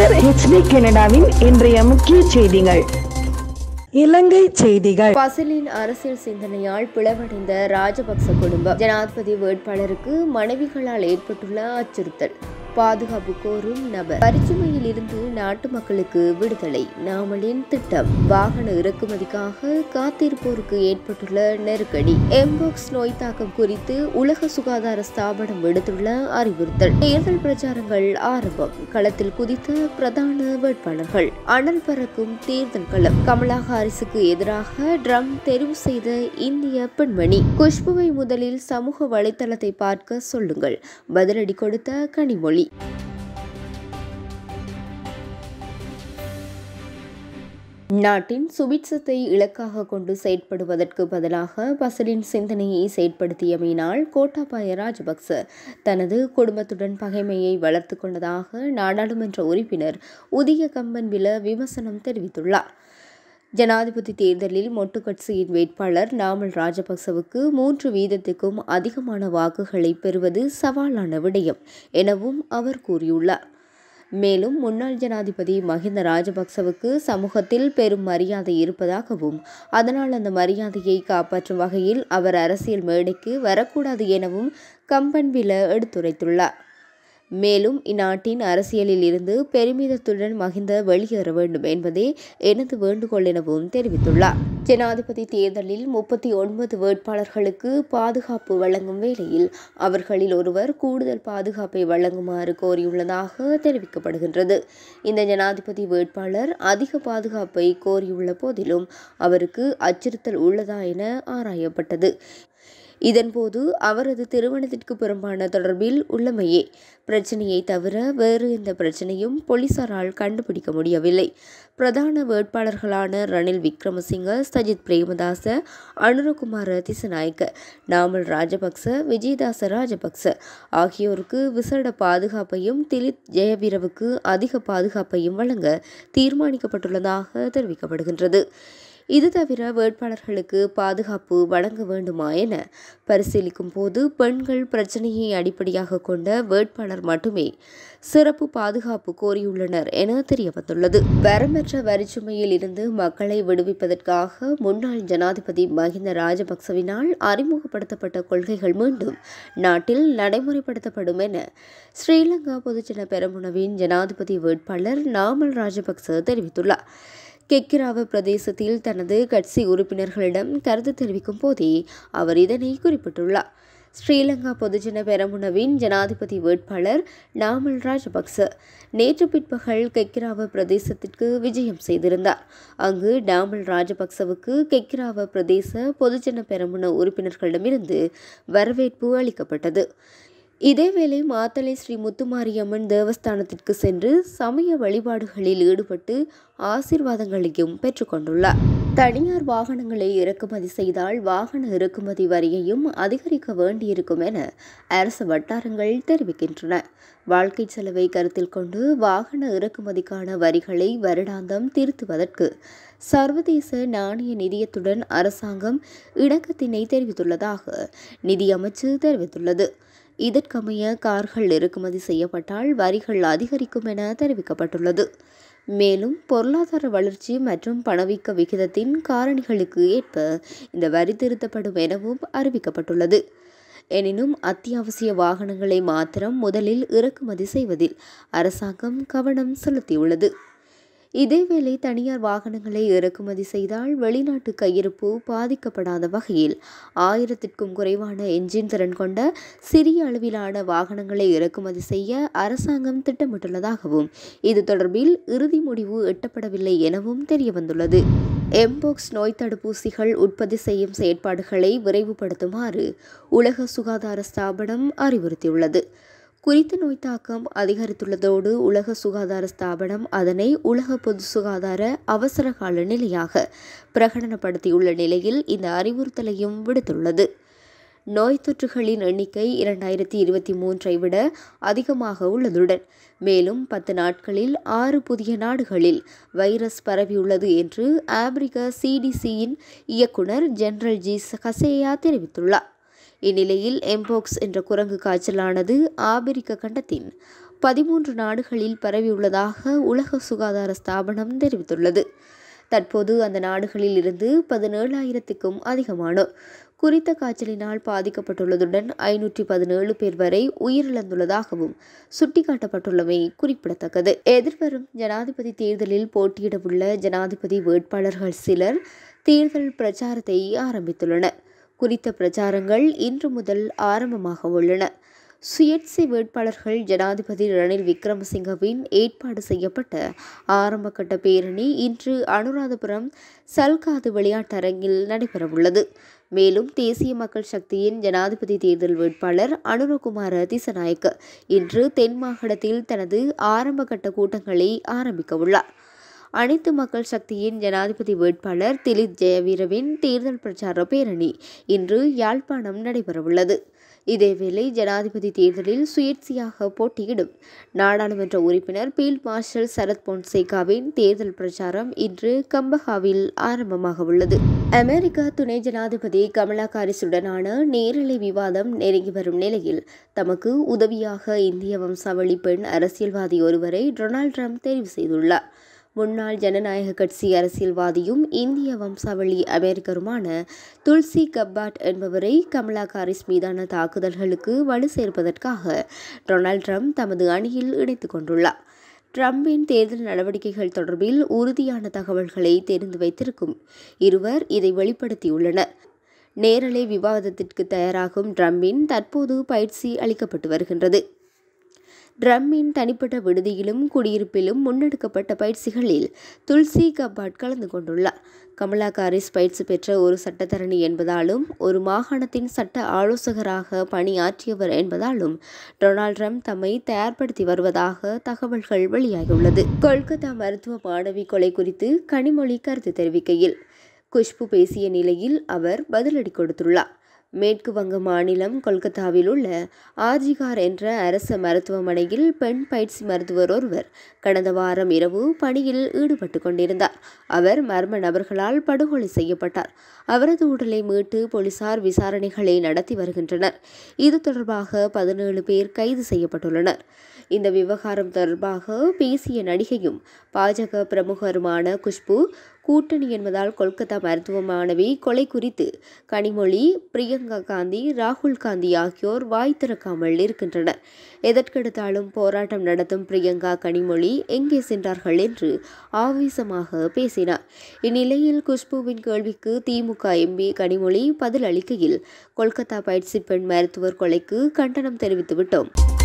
பின்னர் ஹெச்டி கனடாவின் இன்றைய முக்கிய செய்திகள் இலங்கை செய்திகள் பசிலின் அரசியல் சிந்தனையால் பிளவடைந்த ராஜபக்ச குடும்பம் ஜனாதிபதி வேட்பாளருக்கு மனைவிகளால் ஏற்பட்டுள்ள அச்சுறுத்தல் பாதுகாப்பு கோரும் நபர் பரிசுமையில் இருந்து நாட்டு மக்களுக்கு விடுதலை நாமலின் திட்டம் வாகன இறக்குமதிக்காக காத்திருப்போருக்கு ஏற்பட்டுள்ள நெருக்கடி எம்போக்ஸ் நோய் தாக்கம் குறித்து உலக சுகாதார ஸ்தாபனம் விடுத்துள்ள அறிவுறுத்தல் தேர்தல் பிரச்சாரங்கள் ஆரம்பம் களத்தில் குதித்த பிரதான வேட்பாளர்கள் அனல் பறக்கும் தேர்தல் களம் கமலா ஹாரிஸுக்கு எதிராக ட்ரம் தெரிவு செய்த இந்திய பெண்மணி குஷ்புவை முதலில் சமூக வலைதளத்தை பார்க்க சொல்லுங்கள் பதிலடி கொடுத்த கனிமொழி மணி நாட்டின் சுபிட்சத்தை இலக்காக கொண்டு செயற்படுவதற்கு பதிலாக பசலின் சிந்தனையை செயற்படுத்தியமையினால் கோட்டாபாய ராஜபக்ச தனது குடும்பத்துடன் பகைமையை வளர்த்து கொண்டதாக நாடாளுமன்ற உறுப்பினர் உதிய கம்பன் வில விமர்சனம் தெரிவித்துள்ளார் ஜனாதிபதி தேர்தலில் மொட்டு கட்சியின் வேட்பாளர் நாமல் ராஜபக்சவுக்கு மூன்று வீதத்துக்கும் அதிகமான வாக்குகளை பெறுவது சவாலான விடயம் எனவும் அவர் கூறியுள்ளார் மேலும் முன்னாள் ஜனாதிபதி மஹிந்த ராஜபக்சவுக்கு சமூகத்தில் பெரும் மரியாதை இருப்பதாகவும் அதனால் அந்த மரியாதையை காப்பாற்றும் வகையில் அவர் அரசியல் மேடைக்கு வரக்கூடாது எனவும் கம்பன்வில எடுத்துரைத்துள்ளார் மேலும் இந்நாட்டின் அரசியலில் இருந்து பெருமிதத்துடன் மகிந்த வெளியேற வேண்டும் என்பதே எனது வேண்டுகோள் எனவும் தெரிவித்துள்ளார் ஜனாதிபதி தேர்தலில் முப்பத்தி ஒன்பது வேட்பாளர்களுக்கு பாதுகாப்பு வழங்கும் வேளையில் அவர்களில் ஒருவர் கூடுதல் பாதுகாப்பை வழங்குமாறு கோரியுள்ளதாக தெரிவிக்கப்படுகின்றது இந்த ஜனாதிபதி வேட்பாளர் அதிக பாதுகாப்பை கோரியுள்ள போதிலும் அவருக்கு அச்சுறுத்தல் உள்ளதா என ஆராயப்பட்டது இதன்போது அவரது திருமணத்திற்கு புறம்பான தொடர்பில் உள்ளமையே பிரச்சனையை தவிர வேறு எந்த பிரச்சனையும் போலீசாரால் கண்டுபிடிக்க முடியவில்லை பிரதான வேட்பாளர்களான ரணில் விக்ரமசிங்க சஜித் பிரேமதாச அனுரகுமார் திசநாயக்க நாமல் ராஜபக்ச விஜயதாச ராஜபக்ச ஆகியோருக்கு விசேட பாதுகாப்பையும் திலித் ஜெயவீரவுக்கு அதிக பாதுகாப்பையும் வழங்க தீர்மானிக்கப்பட்டுள்ளதாக தெரிவிக்கப்படுகின்றது இது தவிர வேட்பாளர்களுக்கு பாதுகாப்பு வழங்க வேண்டுமா என பரிசீலிக்கும் போது பெண்கள் பிரச்சினையை அடிப்படையாக கொண்ட வேட்பாளர் மட்டுமே சிறப்பு பாதுகாப்பு கோரியுள்ளனர் என தெரியவந்துள்ளது வரமற்ற வரிச்சுமையில் இருந்து மக்களை விடுவிப்பதற்காக முன்னாள் ஜனாதிபதி மஹிந்த ராஜபக்சவினால் அறிமுகப்படுத்தப்பட்ட கொள்கைகள் மீண்டும் நாட்டில் நடைமுறைப்படுத்தப்படும் என ஸ்ரீலங்கா பொதுஜன பெரமுனவின் ஜனாதிபதி வேட்பாளர் நாமல் ராஜபக்ச தெரிவித்துள்ளார் கெக்கிராவ பிரதேசத்தில் தனது கட்சி உறுப்பினர்களிடம் கருத்து தெரிவிக்கும் போதே அவர் இதனை குறிப்பிட்டுள்ளார் ஸ்ரீலங்கா பொதுஜன பெரமுனவின் ஜனாதிபதி வேட்பாளர் நாமல் ராஜபக்ச நேற்று பிற்பகல் கெக்கிராவ பிரதேசத்திற்கு விஜயம் செய்திருந்தார் அங்கு நாமல் ராஜபக்சவுக்கு கெக்கிராவ பிரதேச பொதுஜன பெரமுன உறுப்பினர்களிடமிருந்து வரவேற்பு அளிக்கப்பட்டது இதேவேளை மாத்தளை ஸ்ரீ முத்துமாரியம்மன் தேவஸ்தானத்திற்கு சென்று சமய வழிபாடுகளில் ஈடுபட்டு ஆசீர்வாதங்களையும் பெற்றுக்கொண்டுள்ளார் தனியார் வாகனங்களை இறக்குமதி செய்தால் வாகன இறக்குமதி வரியையும் அதிகரிக்க வேண்டியிருக்கும் என அரசு வட்டாரங்கள் தெரிவிக்கின்றன வாழ்க்கை செலவை கருத்தில் கொண்டு வாகன இறக்குமதிக்கான வரிகளை வருடாந்தம் திருத்துவதற்கு சர்வதேச நாணய நிதியத்துடன் அரசாங்கம் இணக்கத்தினை தெரிவித்துள்ளதாக நிதியமைச்சு தெரிவித்துள்ளது இதற்கமைய கார்கள் இறக்குமதி செய்யப்பட்டால் வரிகள் அதிகரிக்கும் என தெரிவிக்கப்பட்டுள்ளது மேலும் பொருளாதார வளர்ச்சி மற்றும் பணவீக்க விகிதத்தின் காரணிகளுக்கு ஏற்ப இந்த வரி திருத்தப்படும் எனவும் அறிவிக்கப்பட்டுள்ளது எனினும் அத்தியாவசிய வாகனங்களை மாத்திரம் முதலில் இறக்குமதி செய்வதில் அரசாங்கம் கவனம் செலுத்தியுள்ளது இதேவேளை தனியார் வாகனங்களை இறக்குமதி செய்தால் வெளிநாட்டு கையிருப்பு பாதிக்கப்படாத வகையில் ஆயிரத்திற்கும் குறைவான என்ஜின் திறன் கொண்ட சிறிய அளவிலான வாகனங்களை இறக்குமதி செய்ய அரசாங்கம் திட்டமிட்டுள்ளதாகவும் இது தொடர்பில் இறுதி முடிவு எட்டப்படவில்லை எனவும் தெரியவந்துள்ளது எம்போக்ஸ் நோய் தடுப்பூசிகள் உற்பத்தி செய்யும் செயற்பாடுகளை விரைவுபடுத்துமாறு உலக சுகாதார ஸ்தாபனம் அறிவுறுத்தியுள்ளது குறித்த நோய் தாக்கம் அதிகரித்துள்ளதோடு உலக சுகாதார ஸ்தாபனம் அதனை உலக பொது சுகாதார அவசரகால நிலையாக பிரகடனப்படுத்தியுள்ள நிலையில் இந்த அறிவுறுத்தலையும் விடுத்துள்ளது நோய் தொற்றுகளின் எண்ணிக்கை இரண்டாயிரத்தி இருபத்தி மூன்றை விட அதிகமாக உள்ளதுடன் மேலும் பத்து நாட்களில் ஆறு புதிய நாடுகளில் வைரஸ் பரவியுள்ளது என்று ஆப்பிரிக்க சிடிசியின் இயக்குனர் ஜெனரல் ஜி கசேயா தெரிவித்துள்ளார் இந்நிலையில் எம்போக்ஸ் என்ற குரங்கு காய்ச்சலானது ஆபிரிக்க கண்டத்தின் பதிமூன்று நாடுகளில் பரவியுள்ளதாக உலக சுகாதார ஸ்தாபனம் தெரிவித்துள்ளது தற்போது அந்த நாடுகளில் இருந்து பதினேழாயிரத்துக்கும் அதிகமானோர் குறித்த காய்ச்சலினால் பாதிக்கப்பட்டுள்ளதுடன் ஐநூற்றி பதினேழு பேர் வரை உயிரிழந்துள்ளதாகவும் சுட்டிக்காட்டப்பட்டுள்ளமை குறிப்பிடத்தக்கது எதிர்வரும் ஜனாதிபதி தேர்தலில் போட்டியிடவுள்ள ஜனாதிபதி வேட்பாளர்கள் சிலர் தேர்தல் பிரச்சாரத்தை ஆரம்பித்துள்ளனர் குறித்த பிரச்சாரங்கள் இன்று முதல் ஆரம்பமாக உள்ளன சுயேட்சை வேட்பாளர்கள் ஜனாதிபதி ரணில் விக்ரமசிங்கவின் ஏற்பாடு செய்யப்பட்ட ஆரம்பகட்ட பேரணி இன்று அனுராதபுரம் சல்காது விளையாட்டரங்கில் நடைபெறவுள்ளது மேலும் தேசிய மக்கள் சக்தியின் ஜனாதிபதி தேர்தல் வேட்பாளர் அனுரகுமார திசநாயக்க இன்று தென் மாகாணத்தில் தனது ஆரம்பகட்ட கூட்டங்களை ஆரம்பிக்கவுள்ளார் அனைத்து மக்கள் சக்தியின் ஜனாதிபதி வேட்பாளர் திலித் ஜெயவீரவின் தேர்தல் பிரச்சார பேரணி இன்று யாழ்ப்பாணம் நடைபெறவுள்ளது இதேவேளை ஜனாதிபதி தேர்தலில் சுயேட்சையாக போட்டியிடும் நாடாளுமன்ற உறுப்பினர் பீல்ட் மார்ஷல் சரத் பொன்சேகாவின் தேர்தல் பிரச்சாரம் இன்று கம்பஹாவில் ஆரம்பமாக உள்ளது அமெரிக்கா துணை ஜனாதிபதி கமலா காரிசுடனான நேரலை விவாதம் நெருங்கி வரும் நிலையில் தமக்கு உதவியாக இந்திய வம்சாவளி பெண் அரசியல்வாதி ஒருவரை டொனால்ட் ட்ரம்ப் தெரிவு செய்துள்ளார் முன்னாள் ஜனநாயக கட்சி அரசியல்வாதியும் இந்திய வம்சாவளி அமெரிக்கருமான துல்சி கப்பாட் என்பவரை கமலா காரிஸ் மீதான தாக்குதல்களுக்கு வலு சேர்ப்பதற்காக டொனால்ட் ட்ரம்ப் தமது அணியில் இணைத்துக் கொண்டுள்ளார் ட்ரம்பின் தேர்தல் நடவடிக்கைகள் தொடர்பில் உறுதியான தகவல்களை தெரிந்து வைத்திருக்கும் இருவர் இதை வெளிப்படுத்தியுள்ளனர் நேரலை விவாதத்திற்கு தயாராகும் ட்ரம்பின் தற்போது பயிற்சி அளிக்கப்பட்டு வருகின்றது ட்ரம்மின் தனிப்பட்ட விடுதியிலும் குடியிருப்பிலும் முன்னெடுக்கப்பட்ட பயிற்சிகளில் துல்சி கபாட் கலந்து கொண்டுள்ளார் கமலா காரிஸ் பயிற்சி பெற்ற ஒரு சட்டத்தரணி என்பதாலும் ஒரு மாகாணத்தின் சட்ட ஆலோசகராக பணியாற்றியவர் என்பதாலும் டொனால்ட் ட்ரம்ப் தம்மை தயார்படுத்தி வருவதாக தகவல்கள் வெளியாகியுள்ளது கொல்கத்தா மருத்துவ மாணவி கொலை குறித்து கனிமொழி கருத்து தெரிவிக்கையில் குஷ்பு பேசிய நிலையில் அவர் பதிலடி கொடுத்துள்ளார் மேற்கு வங்க மாநிலம் கொல்கத்தாவில் உள்ள ஆஜிகார் என்ற அரசு மருத்துவமனையில் பெண் பயிற்சி மருத்துவர் ஒருவர் கடந்த வாரம் இரவு பணியில் ஈடுபட்டு கொண்டிருந்தார் அவர் மர்ம நபர்களால் படுகொலை செய்யப்பட்டார் அவரது உடலை மீட்டு போலீசார் விசாரணைகளை நடத்தி வருகின்றனர் இது தொடர்பாக பதினேழு பேர் கைது செய்யப்பட்டுள்ளனர் இந்த விவகாரம் தொடர்பாக பேசிய நடிகையும் பாஜக பிரமுகருமான குஷ்பு கூட்டணி என்பதால் கொல்கத்தா மருத்துவ மாணவி கொலை குறித்து கனிமொழி பிரியங்கா காந்தி ராகுல் காந்தி ஆகியோர் வாய் திறக்காமல் இருக்கின்றனர் எதற்கெடுத்தாலும் போராட்டம் நடத்தும் பிரியங்கா கனிமொழி எங்கே சென்றார்கள் என்று ஆவேசமாக பேசினார் இந்நிலையில் குஷ்புவின் கேள்விக்கு திமுக எம்பி கனிமொழி பதில் அளிக்கையில் கொல்கத்தா பயிற்சி பெண் மருத்துவர் கொலைக்கு கண்டனம் தெரிவித்துவிட்டோம்